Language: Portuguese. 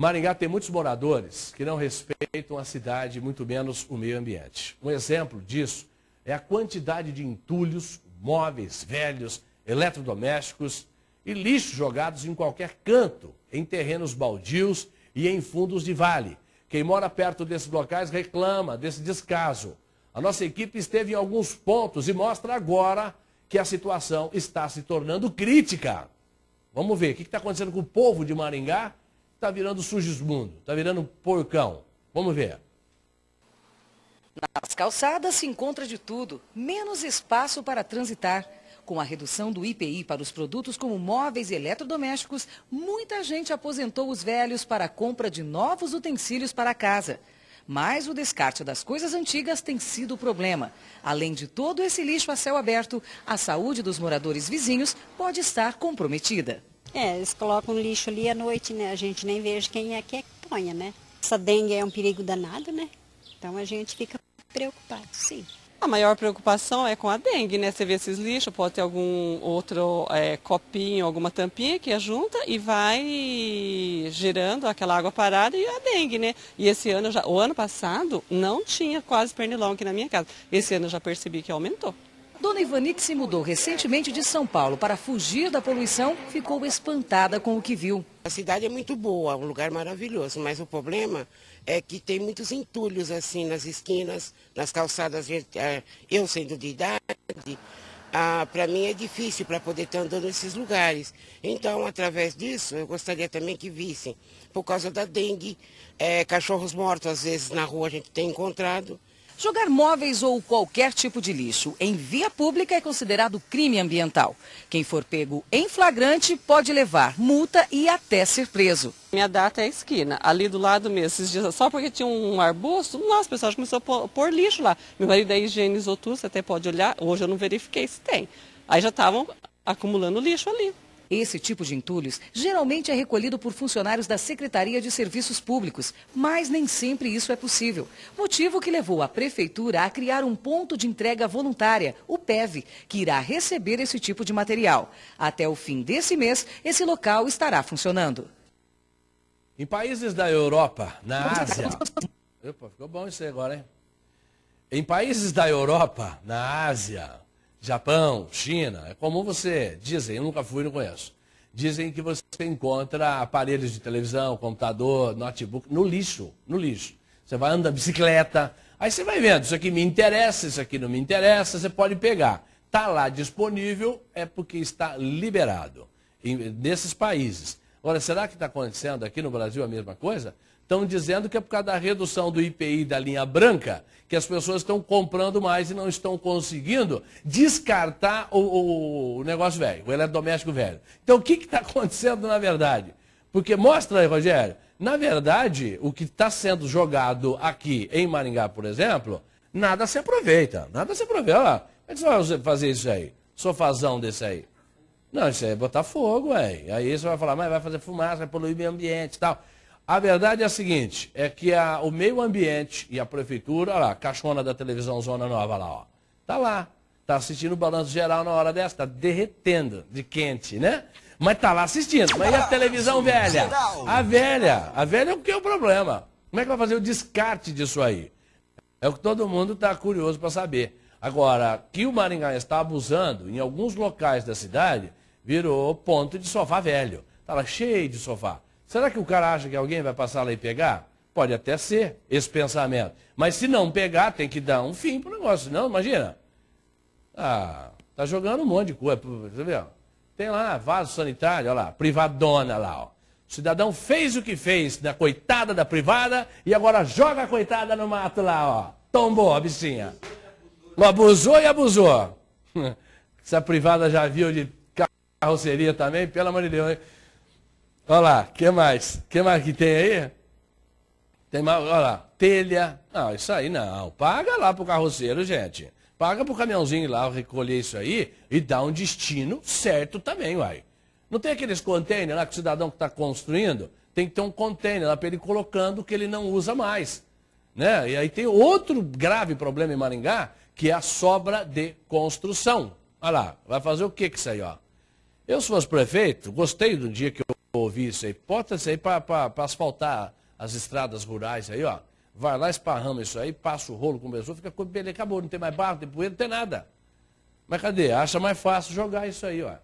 Maringá tem muitos moradores que não respeitam a cidade, muito menos o meio ambiente. Um exemplo disso é a quantidade de entulhos, móveis velhos, eletrodomésticos e lixo jogados em qualquer canto, em terrenos baldios e em fundos de vale. Quem mora perto desses locais reclama desse descaso. A nossa equipe esteve em alguns pontos e mostra agora que a situação está se tornando crítica. Vamos ver o que está acontecendo com o povo de Maringá está virando sujismundo, está virando porcão. Vamos ver. Nas calçadas se encontra de tudo, menos espaço para transitar. Com a redução do IPI para os produtos como móveis e eletrodomésticos, muita gente aposentou os velhos para a compra de novos utensílios para a casa. Mas o descarte das coisas antigas tem sido o problema. Além de todo esse lixo a céu aberto, a saúde dos moradores vizinhos pode estar comprometida. É, eles colocam lixo ali à noite, né? A gente nem veja quem é que é que ponha, né? Essa dengue é um perigo danado, né? Então a gente fica preocupado, sim. A maior preocupação é com a dengue, né? Você vê esses lixos, pode ter algum outro é, copinho, alguma tampinha que junta e vai gerando aquela água parada e a dengue, né? E esse ano, já, o ano passado, não tinha quase pernilongo aqui na minha casa. Esse ano eu já percebi que aumentou. Dona Ivani, que se mudou recentemente de São Paulo para fugir da poluição, ficou espantada com o que viu. A cidade é muito boa, um lugar maravilhoso, mas o problema é que tem muitos entulhos assim nas esquinas, nas calçadas. Eh, eu sendo de idade, ah, para mim é difícil para poder estar tá andando nesses lugares. Então, através disso, eu gostaria também que vissem, por causa da dengue, é, cachorros mortos às vezes na rua a gente tem encontrado. Jogar móveis ou qualquer tipo de lixo em via pública é considerado crime ambiental. Quem for pego em flagrante pode levar multa e até ser preso. Minha data é a esquina, ali do lado mesmo, Esses dias, só porque tinha um arbusto, nossa, o pessoal começou a pôr, pôr lixo lá. Meu marido aí higienizou tudo, você até pode olhar, hoje eu não verifiquei se tem. Aí já estavam acumulando lixo ali. Esse tipo de entulhos geralmente é recolhido por funcionários da Secretaria de Serviços Públicos, mas nem sempre isso é possível. Motivo que levou a Prefeitura a criar um ponto de entrega voluntária, o PEV, que irá receber esse tipo de material. Até o fim desse mês, esse local estará funcionando. Em países da Europa, na Ásia. Opa, ficou bom isso aí agora, hein? Em países da Europa, na Ásia, Japão, China, é comum você, dizem, eu nunca fui, não conheço. Dizem que você encontra aparelhos de televisão, computador, notebook no lixo, no lixo. Você vai andando bicicleta, aí você vai vendo, isso aqui me interessa, isso aqui não me interessa, você pode pegar. Está lá disponível, é porque está liberado nesses países. Agora, será que está acontecendo aqui no Brasil a mesma coisa? estão dizendo que é por causa da redução do IPI da linha branca que as pessoas estão comprando mais e não estão conseguindo descartar o, o negócio velho, o eletrodoméstico velho. Então, o que está acontecendo na verdade? Porque mostra aí, Rogério, na verdade, o que está sendo jogado aqui em Maringá, por exemplo, nada se aproveita. Nada se aproveita. Como é que você vai fazer isso aí? Sofazão desse aí. Não, isso aí é botar fogo, ué. Aí você vai falar, mas vai fazer fumaça, vai poluir o meio ambiente e tal. A verdade é a seguinte, é que a, o meio ambiente e a prefeitura, olha lá, caixona da televisão Zona Nova lá, ó. Tá lá. Tá assistindo o balanço geral na hora dessa, tá derretendo de quente, né? Mas tá lá assistindo. Mas e a televisão velha? A velha. A velha é o que é o problema. Como é que vai fazer o descarte disso aí? É o que todo mundo está curioso para saber. Agora, que o Maringá está abusando, em alguns locais da cidade, virou ponto de sofá velho. Está lá cheio de sofá. Será que o cara acha que alguém vai passar lá e pegar? Pode até ser esse pensamento. Mas se não pegar, tem que dar um fim pro negócio. Não, imagina. Ah, tá jogando um monte de coisa. Você vê, ó. Tem lá vaso sanitário, olha lá, privadona lá, ó. O cidadão fez o que fez na né, coitada da privada e agora joga a coitada no mato lá, ó. Tombou a bichinha. Abusou e abusou. Essa privada já viu de carroceria também, pelo amor de Deus. Hein? Olha lá, o que mais? O que mais que tem aí? Tem mais, olha lá, telha. Não, isso aí não. Paga lá pro carroceiro, gente. Paga pro caminhãozinho lá recolher isso aí e dá um destino certo também, uai. Não tem aqueles containers lá que o cidadão que está construindo tem que ter um container lá para ele colocando que ele não usa mais. Né? E aí tem outro grave problema em Maringá, que é a sobra de construção. Olha lá, vai fazer o que que isso aí, ó? Eu, se fosse prefeito, gostei do dia que eu ouvir isso aí. porta isso aí para asfaltar as estradas rurais aí, ó. Vai lá, esparrama isso aí, passa o rolo com o pessoal, fica com ele acabou, não tem mais barro, não tem poeira, não tem nada. Mas cadê? Acha mais fácil jogar isso aí, ó.